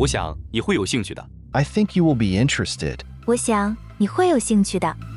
我想你会有兴趣的。我想你会有兴趣的。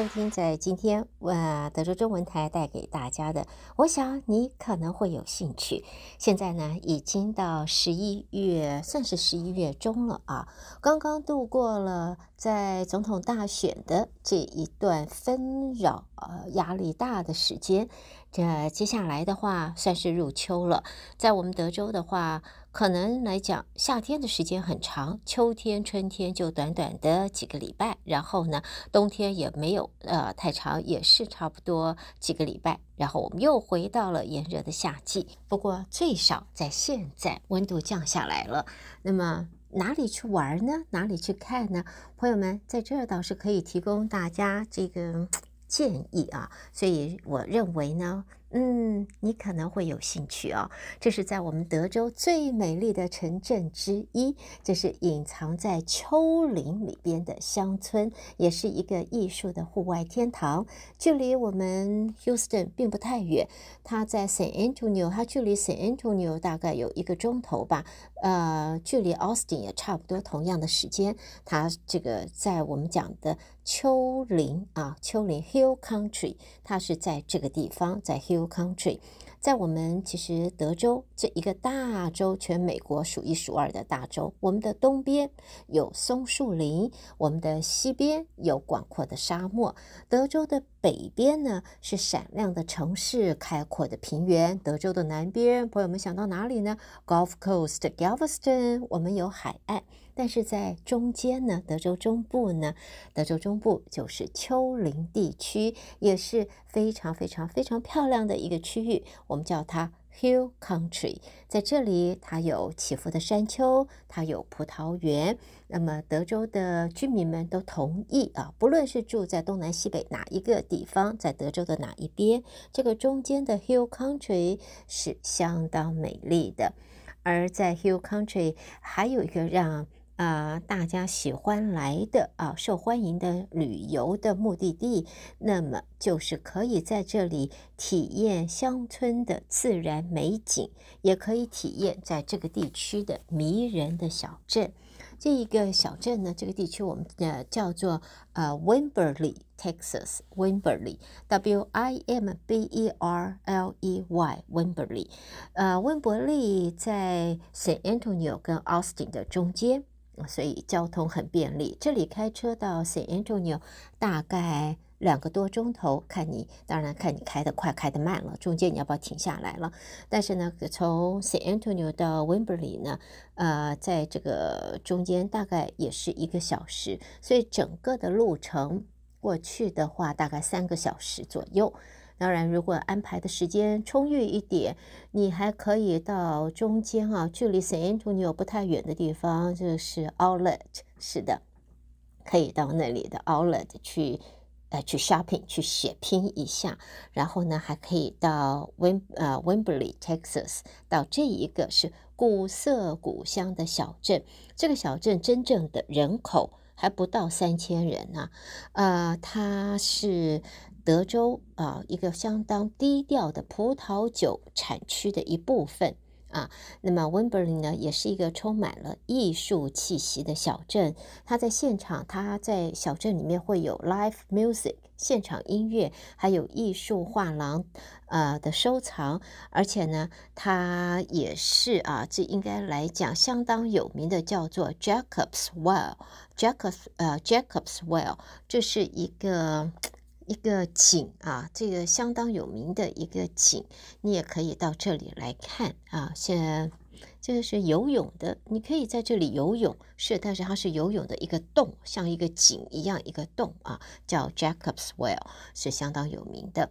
收听在今天，呃，德州中文台带给大家的，我想你可能会有兴趣。现在呢，已经到十一月，算是十一月中了啊，刚刚度过了在总统大选的这一段纷扰。呃，压力大的时间，这接下来的话算是入秋了。在我们德州的话，可能来讲夏天的时间很长，秋天、春天就短短的几个礼拜，然后呢，冬天也没有呃太长，也是差不多几个礼拜，然后我们又回到了炎热的夏季。不过最少在现在温度降下来了，那么哪里去玩呢？哪里去看呢？朋友们，在这儿倒是可以提供大家这个。建议啊，所以我认为呢，嗯，你可能会有兴趣哦。这是在我们德州最美丽的城镇之一，这是隐藏在丘陵里边的乡村，也是一个艺术的户外天堂。距离我们 Houston 并不太远，它在 San Antonio，它距离 San Antonio 大概有一个钟头吧，呃，距离 Austin 也差不多同样的时间。它这个在我们讲的。丘陵啊，丘陵 （hill country），它是在这个地方，在 hill country，在我们其实德州这一个大洲，全美国数一数二的大洲。我们的东边有松树林，我们的西边有广阔的沙漠。德州的北边呢是闪亮的城市，开阔的平原。德州的南边，朋友们想到哪里呢？Gulf Coast，Galveston，我们有海岸。但是在中间呢，德州中部呢，德州中部就是丘陵地区，也是非常非常非常漂亮的一个区域，我们叫它 Hill Country。在这里，它有起伏的山丘，它有葡萄园。那么，德州的居民们都同意啊，不论是住在东南西北哪一个地方，在德州的哪一边，这个中间的 Hill Country 是相当美丽的。而在 Hill Country 还有一个让啊，大家喜欢来的啊，受欢迎的旅游的目的地，那么就是可以在这里体验乡村的自然美景，也可以体验在这个地区的迷人的小镇。这一个小镇呢，这个地区我们呃叫做呃 Wimberley, Texas, Wimberley, W I M B E R L E Y, Wimberley。呃，温伯利在圣安东尼奥跟奥斯汀的中间。所以交通很便利，这里开车到 t 安 n i o 大概两个多钟头，看你当然看你开得快，开得慢了，中间你要不要停下来了。但是呢，从 t 安 n i o 到温布利呢，呃，在这个中间大概也是一个小时，所以整个的路程过去的话，大概三个小时左右。当然，如果安排的时间充裕一点，你还可以到中间啊，距离 San Antonio 不太远的地方，就是 Outlet，是的，可以到那里的 Outlet 去，呃，去 shopping，去血拼一下。然后呢，还可以到 Wim 呃 Wimberly，Texas，到这一个是古色古香的小镇。这个小镇真正的人口还不到三千人呢，呃，它是。德州啊，一个相当低调的葡萄酒产区的一部分啊。那么温布 m 呢，也是一个充满了艺术气息的小镇。它在现场，它在小镇里面会有 live music 现场音乐，还有艺术画廊，啊的收藏。而且呢，它也是啊，这应该来讲相当有名的，叫做 Jacobs Well，Jacobs 呃 Jacobs Well，这是一个。一个景啊，这个相当有名的一个景，你也可以到这里来看啊。先，这个是游泳的，你可以在这里游泳是，但是它是游泳的一个洞，像一个井一样一个洞啊，叫 Jacob's Well，是相当有名的。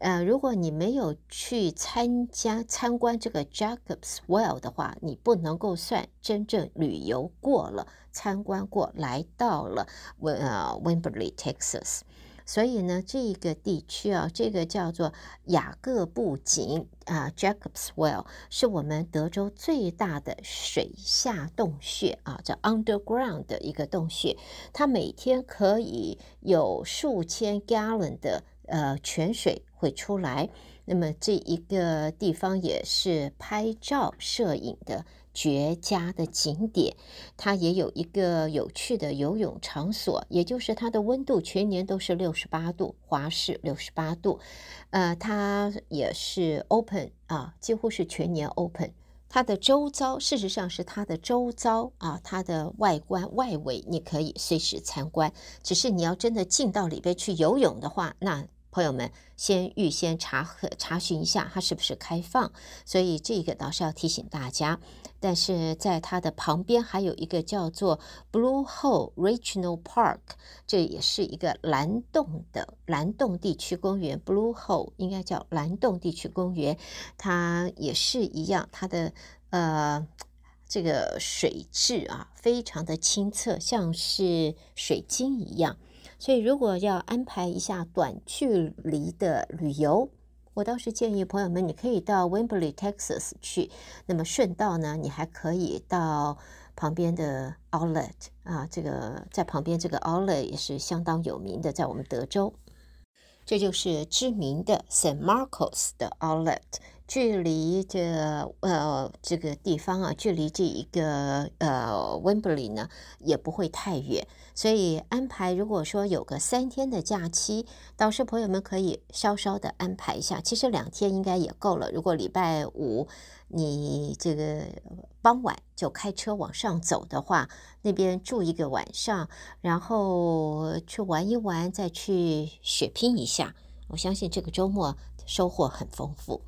呃，如果你没有去参加参观这个 Jacob's Well 的话，你不能够算真正旅游过了，参观过来到了 Wimberley, Texas。所以呢，这个地区啊，这个叫做雅各布井啊 （Jacobs Well），是我们德州最大的水下洞穴啊，叫 Underground 的一个洞穴。它每天可以有数千 gallon 的呃泉水会出来。那么这一个地方也是拍照摄影的。绝佳的景点，它也有一个有趣的游泳场所，也就是它的温度全年都是六十八度华氏六十八度，呃，它也是 open 啊，几乎是全年 open。它的周遭，事实上是它的周遭啊，它的外观外围你可以随时参观，只是你要真的进到里边去游泳的话，那。朋友们，先预先查核查询一下它是不是开放，所以这个倒是要提醒大家。但是在它的旁边还有一个叫做 Blue Hole Regional Park，这也是一个蓝洞的蓝洞地区公园。Blue Hole 应该叫蓝洞地区公园，它也是一样，它的呃这个水质啊，非常的清澈，像是水晶一样。所以，如果要安排一下短距离的旅游，我倒是建议朋友们，你可以到 Wimberly, Texas 去。那么顺道呢，你还可以到旁边的 Outlet 啊，这个在旁边这个 Outlet 也是相当有名的，在我们德州，这就是知名的 St. m a r c o s 的 Outlet。距离这呃这个地方啊，距离这一个呃温布利呢也不会太远，所以安排如果说有个三天的假期，导师朋友们可以稍稍的安排一下。其实两天应该也够了。如果礼拜五你这个傍晚就开车往上走的话，那边住一个晚上，然后去玩一玩，再去血拼一下，我相信这个周末收获很丰富。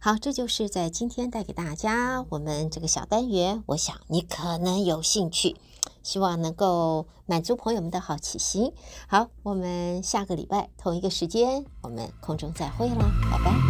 好，这就是在今天带给大家我们这个小单元。我想你可能有兴趣，希望能够满足朋友们的好奇心。好，我们下个礼拜同一个时间，我们空中再会啦，拜拜。